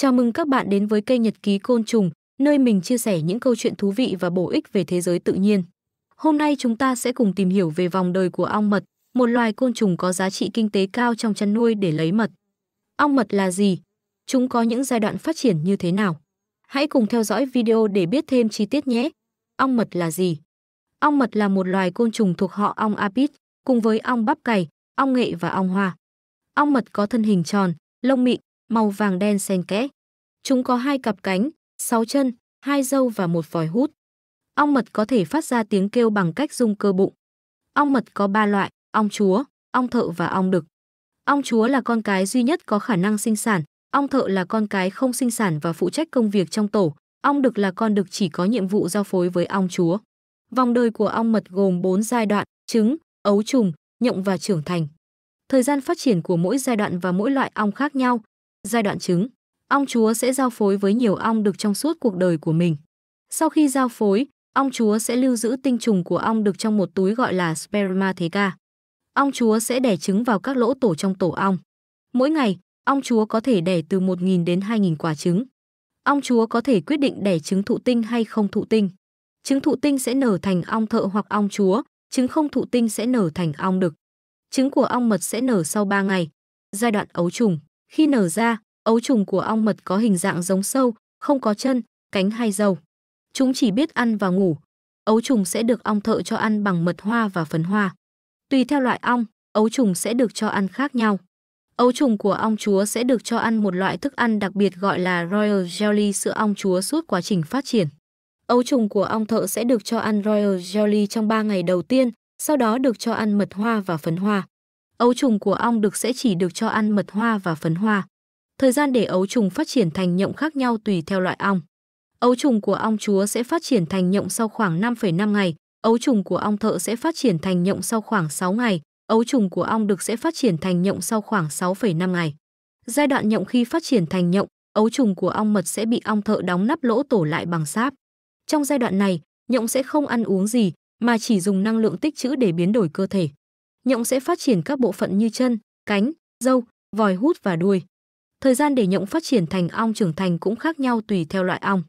Chào mừng các bạn đến với kênh Nhật ký côn trùng, nơi mình chia sẻ những câu chuyện thú vị và bổ ích về thế giới tự nhiên. Hôm nay chúng ta sẽ cùng tìm hiểu về vòng đời của ong mật, một loài côn trùng có giá trị kinh tế cao trong chăn nuôi để lấy mật. Ong mật là gì? Chúng có những giai đoạn phát triển như thế nào? Hãy cùng theo dõi video để biết thêm chi tiết nhé. Ong mật là gì? Ong mật là một loài côn trùng thuộc họ ong apis, cùng với ong bắp cày, ong nghệ và ong hoa. Ong mật có thân hình tròn, lông mịn, màu vàng đen xen kẽ. Chúng có hai cặp cánh, sáu chân, hai râu và một vòi hút. Ong mật có thể phát ra tiếng kêu bằng cách rung cơ bụng. Ong mật có ba loại, ong chúa, ong thợ và ong đực. Ong chúa là con cái duy nhất có khả năng sinh sản, ong thợ là con cái không sinh sản và phụ trách công việc trong tổ, ong đực là con đực chỉ có nhiệm vụ giao phối với ong chúa. Vòng đời của ong mật gồm 4 giai đoạn, trứng, ấu trùng, nhộng và trưởng thành. Thời gian phát triển của mỗi giai đoạn và mỗi loại ong khác nhau, Giai đoạn trứng, ong chúa sẽ giao phối với nhiều ong đực trong suốt cuộc đời của mình. Sau khi giao phối, ong chúa sẽ lưu giữ tinh trùng của ong đực trong một túi gọi là sperma ca. Ong chúa sẽ đẻ trứng vào các lỗ tổ trong tổ ong. Mỗi ngày, ong chúa có thể đẻ từ 1.000 đến 2.000 quả trứng. Ong chúa có thể quyết định đẻ trứng thụ tinh hay không thụ tinh. Trứng thụ tinh sẽ nở thành ong thợ hoặc ong chúa, trứng không thụ tinh sẽ nở thành ong đực. Trứng của ong mật sẽ nở sau 3 ngày. Giai đoạn ấu trùng khi nở ra, ấu trùng của ong mật có hình dạng giống sâu, không có chân, cánh hay dầu. Chúng chỉ biết ăn và ngủ. Ấu trùng sẽ được ong thợ cho ăn bằng mật hoa và phấn hoa. Tùy theo loại ong, ấu trùng sẽ được cho ăn khác nhau. Ấu trùng của ong chúa sẽ được cho ăn một loại thức ăn đặc biệt gọi là Royal Jelly sữa ong chúa suốt quá trình phát triển. Ấu trùng của ong thợ sẽ được cho ăn Royal Jelly trong 3 ngày đầu tiên, sau đó được cho ăn mật hoa và phấn hoa. Ấu trùng của ong đực sẽ chỉ được cho ăn mật hoa và phấn hoa. Thời gian để ấu trùng phát triển thành nhộng khác nhau tùy theo loại ong. Ấu trùng của ong chúa sẽ phát triển thành nhộng sau khoảng 5,5 ngày, ấu trùng của ong thợ sẽ phát triển thành nhộng sau khoảng 6 ngày, ấu trùng của ong đực sẽ phát triển thành nhộng sau khoảng 6,5 ngày. Giai đoạn nhộng khi phát triển thành nhộng, ấu trùng của ong mật sẽ bị ong thợ đóng nắp lỗ tổ lại bằng sáp. Trong giai đoạn này, nhộng sẽ không ăn uống gì mà chỉ dùng năng lượng tích trữ để biến đổi cơ thể nhộng sẽ phát triển các bộ phận như chân, cánh, râu, vòi hút và đuôi. Thời gian để nhộng phát triển thành ong trưởng thành cũng khác nhau tùy theo loại ong.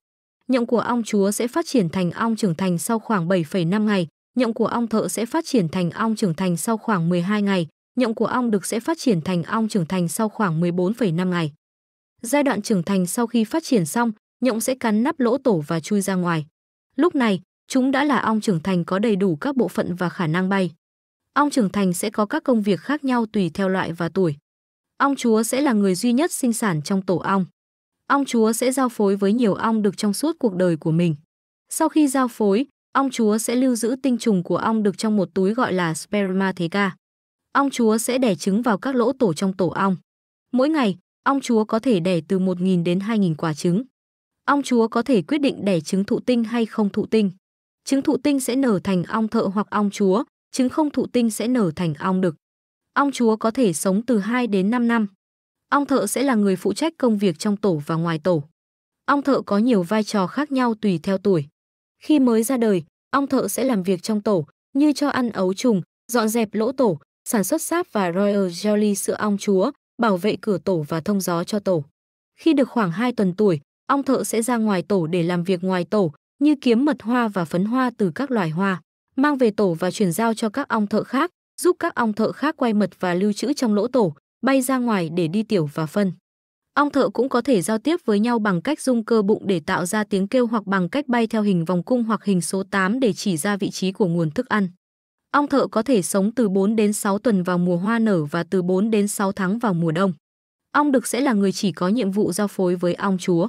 Nhộng của ong chúa sẽ phát triển thành ong trưởng thành sau khoảng 7,5 ngày, nhộng của ong thợ sẽ phát triển thành ong trưởng thành sau khoảng 12 ngày, nhộng của ong đực sẽ phát triển thành ong trưởng thành sau khoảng 14,5 ngày. Giai đoạn trưởng thành sau khi phát triển xong, nhộng sẽ cắn nắp lỗ tổ và chui ra ngoài. Lúc này, chúng đã là ong trưởng thành có đầy đủ các bộ phận và khả năng bay. Ong trưởng thành sẽ có các công việc khác nhau tùy theo loại và tuổi. Ong chúa sẽ là người duy nhất sinh sản trong tổ ong. Ong chúa sẽ giao phối với nhiều ong đực trong suốt cuộc đời của mình. Sau khi giao phối, ong chúa sẽ lưu giữ tinh trùng của ong đực trong một túi gọi là sperma thế ca. Ong chúa sẽ đẻ trứng vào các lỗ tổ trong tổ ong. Mỗi ngày, ong chúa có thể đẻ từ 1.000 đến 2.000 quả trứng. Ong chúa có thể quyết định đẻ trứng thụ tinh hay không thụ tinh. Trứng thụ tinh sẽ nở thành ong thợ hoặc ong chúa, trứng không thụ tinh sẽ nở thành ong đực. Ong chúa có thể sống từ 2 đến 5 năm. Ong thợ sẽ là người phụ trách công việc trong tổ và ngoài tổ. Ong thợ có nhiều vai trò khác nhau tùy theo tuổi. Khi mới ra đời, ong thợ sẽ làm việc trong tổ, như cho ăn ấu trùng, dọn dẹp lỗ tổ, sản xuất sáp và Royal Jelly sữa ong chúa, bảo vệ cửa tổ và thông gió cho tổ. Khi được khoảng 2 tuần tuổi, ong thợ sẽ ra ngoài tổ để làm việc ngoài tổ, như kiếm mật hoa và phấn hoa từ các loài hoa mang về tổ và chuyển giao cho các ong thợ khác, giúp các ong thợ khác quay mật và lưu trữ trong lỗ tổ, bay ra ngoài để đi tiểu và phân. Ong thợ cũng có thể giao tiếp với nhau bằng cách rung cơ bụng để tạo ra tiếng kêu hoặc bằng cách bay theo hình vòng cung hoặc hình số 8 để chỉ ra vị trí của nguồn thức ăn. Ong thợ có thể sống từ 4 đến 6 tuần vào mùa hoa nở và từ 4 đến 6 tháng vào mùa đông. Ong đực sẽ là người chỉ có nhiệm vụ giao phối với ong chúa.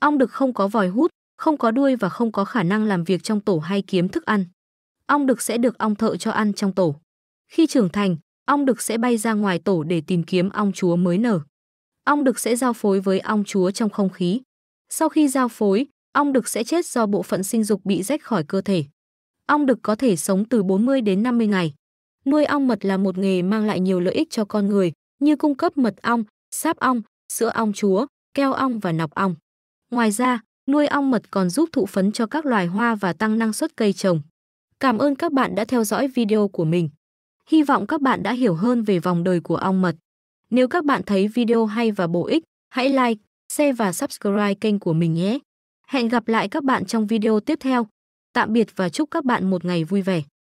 Ong đực không có vòi hút, không có đuôi và không có khả năng làm việc trong tổ hay kiếm thức ăn ong đực sẽ được ong thợ cho ăn trong tổ. Khi trưởng thành, ong đực sẽ bay ra ngoài tổ để tìm kiếm ong chúa mới nở. Ong đực sẽ giao phối với ong chúa trong không khí. Sau khi giao phối, ong đực sẽ chết do bộ phận sinh dục bị rách khỏi cơ thể. Ong đực có thể sống từ 40 đến 50 ngày. Nuôi ong mật là một nghề mang lại nhiều lợi ích cho con người, như cung cấp mật ong, sáp ong, sữa ong chúa, keo ong và nọc ong. Ngoài ra, nuôi ong mật còn giúp thụ phấn cho các loài hoa và tăng năng suất cây trồng. Cảm ơn các bạn đã theo dõi video của mình. Hy vọng các bạn đã hiểu hơn về vòng đời của ong mật. Nếu các bạn thấy video hay và bổ ích, hãy like, share và subscribe kênh của mình nhé. Hẹn gặp lại các bạn trong video tiếp theo. Tạm biệt và chúc các bạn một ngày vui vẻ.